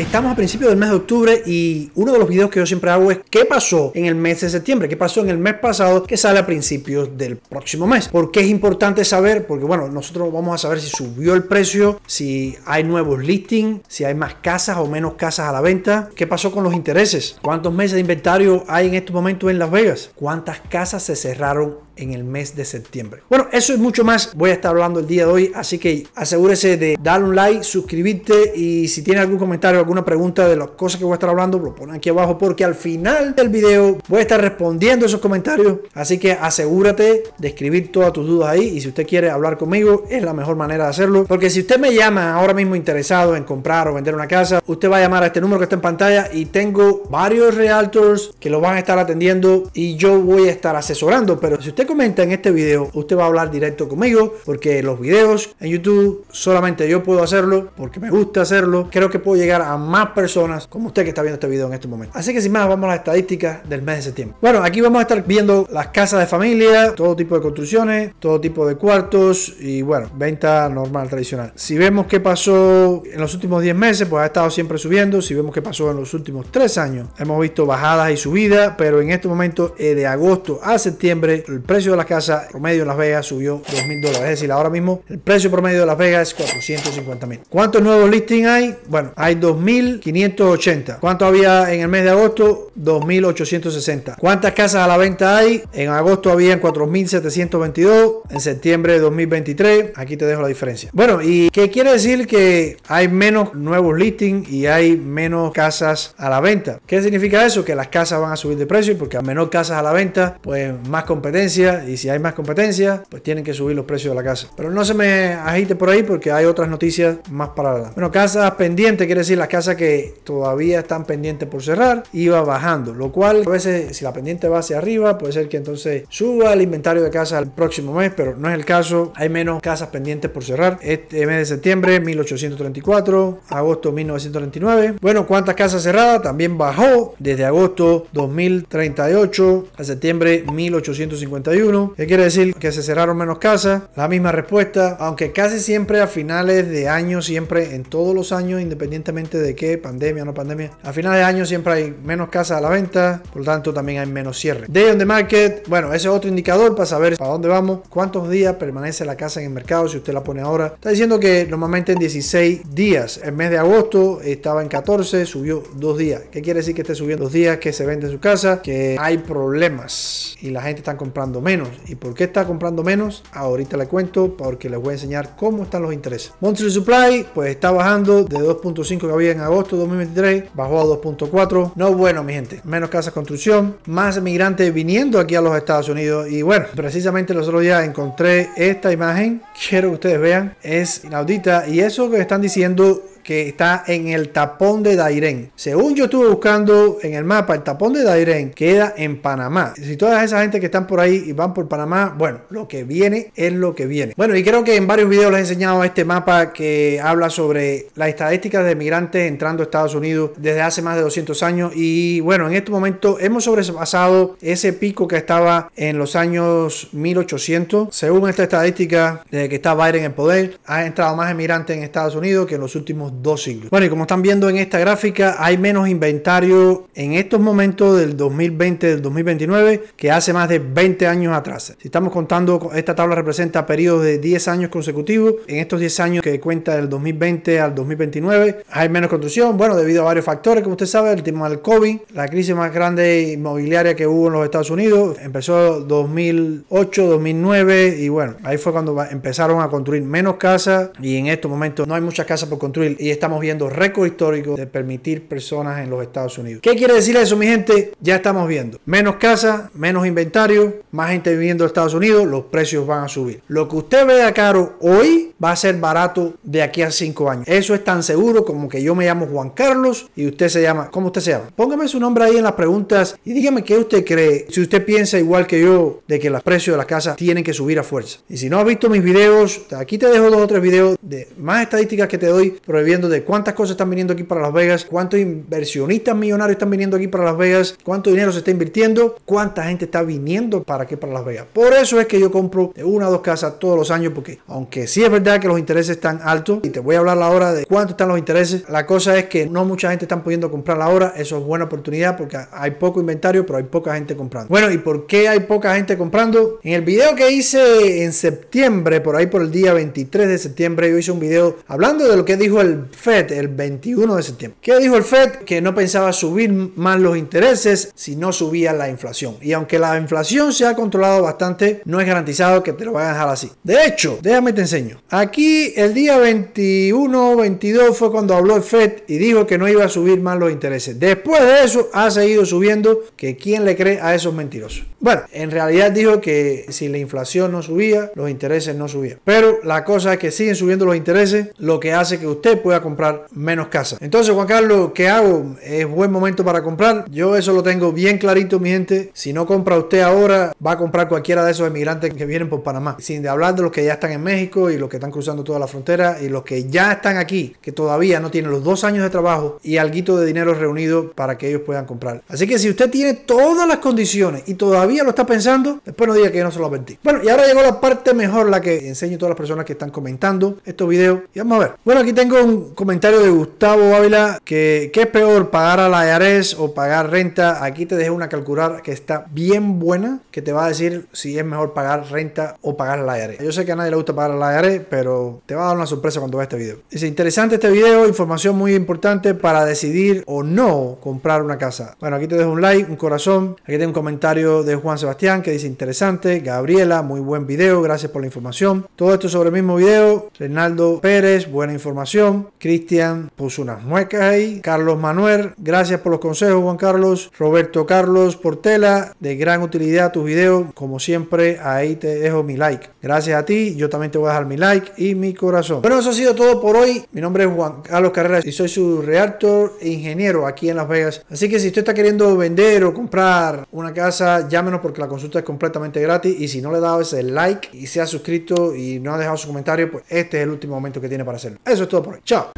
Estamos a principios del mes de octubre y uno de los videos que yo siempre hago es qué pasó en el mes de septiembre, qué pasó en el mes pasado que sale a principios del próximo mes. ¿Por qué es importante saber? Porque bueno, nosotros vamos a saber si subió el precio, si hay nuevos listings, si hay más casas o menos casas a la venta, qué pasó con los intereses, cuántos meses de inventario hay en estos momentos en Las Vegas, cuántas casas se cerraron en el mes de septiembre. Bueno, eso es mucho más. Voy a estar hablando el día de hoy, así que asegúrese de darle un like, suscribirte y si tiene algún comentario, alguna pregunta de las cosas que voy a estar hablando, lo ponen aquí abajo porque al final del vídeo voy a estar respondiendo esos comentarios. Así que asegúrate de escribir todas tus dudas ahí y si usted quiere hablar conmigo es la mejor manera de hacerlo. Porque si usted me llama ahora mismo interesado en comprar o vender una casa, usted va a llamar a este número que está en pantalla y tengo varios realtors que lo van a estar atendiendo y yo voy a estar asesorando. Pero si usted comenta en este video, usted va a hablar directo conmigo porque los videos en YouTube solamente yo puedo hacerlo porque me gusta hacerlo. Creo que puedo llegar a más personas como usted que está viendo este video en este momento. Así que sin más, vamos a las estadísticas del mes de septiembre. Bueno, aquí vamos a estar viendo las casas de familia, todo tipo de construcciones, todo tipo de cuartos y bueno, venta normal, tradicional. Si vemos qué pasó en los últimos 10 meses, pues ha estado siempre subiendo. Si vemos qué pasó en los últimos 3 años, hemos visto bajadas y subidas, pero en este momento eh, de agosto a septiembre el precio de las casas promedio en Las Vegas subió 2 mil dólares. Es decir, ahora mismo el precio promedio de Las Vegas es 450 mil. ¿Cuántos nuevos listings hay? Bueno, hay 2.580. ¿Cuánto había en el mes de agosto? 2.860. ¿Cuántas casas a la venta hay? En agosto habían 4.722. En septiembre de 2023. Aquí te dejo la diferencia. Bueno, ¿y qué quiere decir que hay menos nuevos listings y hay menos casas a la venta? ¿Qué significa eso? Que las casas van a subir de precio porque a menos casas a la venta, pues más competencia y si hay más competencia, pues tienen que subir los precios de la casa. Pero no se me agite por ahí porque hay otras noticias más para Bueno, casas pendientes quiere decir las casas que todavía están pendientes por cerrar iba bajando, lo cual a veces si la pendiente va hacia arriba, puede ser que entonces suba el inventario de casas el próximo mes, pero no es el caso. Hay menos casas pendientes por cerrar. Este mes de septiembre 1834, agosto 1939. Bueno, ¿cuántas casas cerradas? También bajó desde agosto 2038 a septiembre 1850 uno, que quiere decir que se cerraron menos casas. La misma respuesta, aunque casi siempre a finales de año, siempre en todos los años, independientemente de qué, pandemia o no pandemia, a finales de año siempre hay menos casas a la venta, por lo tanto también hay menos cierre. Day on the market, bueno, ese es otro indicador para saber para dónde vamos, cuántos días permanece la casa en el mercado, si usted la pone ahora. Está diciendo que normalmente en 16 días, el mes de agosto estaba en 14, subió dos días. ¿Qué quiere decir que esté subiendo dos días, que se vende su casa, que hay problemas y la gente está comprando menos. ¿Y por qué está comprando menos? Ahorita le cuento porque les voy a enseñar cómo están los intereses. Monster Supply pues está bajando de 2.5 que había en agosto 2023, bajó a 2.4. No bueno, mi gente. Menos casas construcción, más migrantes viniendo aquí a los Estados Unidos. Y bueno, precisamente los otros días encontré esta imagen. Quiero que ustedes vean. Es inaudita. Y eso que están diciendo que está en el tapón de Dairén. Según yo estuve buscando en el mapa, el tapón de Dairen queda en Panamá. Si todas esa gente que están por ahí y van por Panamá, bueno, lo que viene es lo que viene. Bueno, y creo que en varios videos les he enseñado este mapa que habla sobre las estadísticas de migrantes entrando a Estados Unidos desde hace más de 200 años. Y bueno, en este momento hemos sobrepasado ese pico que estaba en los años 1800. Según esta estadística, desde que está Biden en poder, ha entrado más emigrantes en Estados Unidos que en los últimos dos siglos. Bueno, y como están viendo en esta gráfica, hay menos inventario en estos momentos del 2020, del 2029, que hace más de 20 años atrás. Si estamos contando, esta tabla representa periodos de 10 años consecutivos. En estos 10 años que cuenta del 2020 al 2029, hay menos construcción, bueno, debido a varios factores, como usted sabe, el tema del COVID, la crisis más grande inmobiliaria que hubo en los Estados Unidos, empezó 2008, 2009, y bueno, ahí fue cuando empezaron a construir menos casas y en estos momentos no hay muchas casas por construir y estamos viendo récord histórico de permitir personas en los Estados Unidos. ¿Qué quiere decir eso, mi gente? Ya estamos viendo. Menos casas, menos inventario, más gente viviendo en Estados Unidos, los precios van a subir. Lo que usted vea caro hoy va a ser barato de aquí a cinco años. Eso es tan seguro como que yo me llamo Juan Carlos y usted se llama, como usted se llama? Póngame su nombre ahí en las preguntas y dígame qué usted cree, si usted piensa igual que yo de que los precios de las casas tienen que subir a fuerza. Y si no ha visto mis videos, aquí te dejo dos o tres videos de más estadísticas que te doy prohibiendo de cuántas cosas están viniendo aquí para Las Vegas, cuántos inversionistas millonarios están viniendo aquí para Las Vegas, cuánto dinero se está invirtiendo, cuánta gente está viniendo para aquí para Las Vegas. Por eso es que yo compro una o dos casas todos los años porque aunque sí es verdad que los intereses están altos y te voy a hablar ahora de cuánto están los intereses. La cosa es que no mucha gente está pudiendo comprar ahora. Eso es buena oportunidad porque hay poco inventario, pero hay poca gente comprando. Bueno, ¿y por qué hay poca gente comprando? En el video que hice en septiembre, por ahí por el día 23 de septiembre, yo hice un video hablando de lo que dijo el FED el 21 de septiembre. ¿Qué dijo el FED? Que no pensaba subir más los intereses si no subía la inflación. Y aunque la inflación se ha controlado bastante, no es garantizado que te lo vayan a dejar así. De hecho, déjame te enseño. Aquí el día 21 22 fue cuando habló el FED y dijo que no iba a subir más los intereses. Después de eso ha seguido subiendo, que quién le cree a esos mentirosos. Bueno, en realidad dijo que si la inflación no subía, los intereses no subían. Pero la cosa es que siguen subiendo los intereses, lo que hace que usted pueda comprar menos casa. Entonces, Juan Carlos, ¿qué hago? ¿Es buen momento para comprar? Yo eso lo tengo bien clarito, mi gente. Si no compra usted ahora, va a comprar cualquiera de esos emigrantes que vienen por Panamá. Sin de hablar de los que ya están en México y los que están cruzando toda la frontera y los que ya están aquí, que todavía no tienen los dos años de trabajo y algo de dinero reunido para que ellos puedan comprar. Así que si usted tiene todas las condiciones y todavía lo está pensando, después no diga que yo no se lo vendí. Bueno, y ahora llegó la parte mejor, la que enseño a todas las personas que están comentando estos videos. Y vamos a ver. Bueno, aquí tengo un comentario de Gustavo Ávila que ¿qué es peor, pagar a la IARES o pagar renta? Aquí te dejé una calcular que está bien buena, que te va a decir si es mejor pagar renta o pagar la IARES. Yo sé que a nadie le gusta pagar la IARES, pero pero te va a dar una sorpresa cuando veas este video. Dice, interesante este video, información muy importante para decidir o no comprar una casa. Bueno, aquí te dejo un like, un corazón. Aquí tengo un comentario de Juan Sebastián que dice, interesante. Gabriela, muy buen video, gracias por la información. Todo esto sobre el mismo video. Reinaldo Pérez, buena información. Cristian puso unas muecas ahí. Carlos Manuel, gracias por los consejos, Juan Carlos. Roberto Carlos Portela, de gran utilidad tus videos. Como siempre, ahí te dejo mi like. Gracias a ti, yo también te voy a dejar mi like y mi corazón. Bueno, eso ha sido todo por hoy. Mi nombre es Juan Carlos Carreras y soy su reactor e ingeniero aquí en Las Vegas. Así que si usted está queriendo vender o comprar una casa, llámenos porque la consulta es completamente gratis. Y si no le ha dado ese like y se ha suscrito y no ha dejado su comentario, pues este es el último momento que tiene para hacerlo. Eso es todo por hoy. Chao.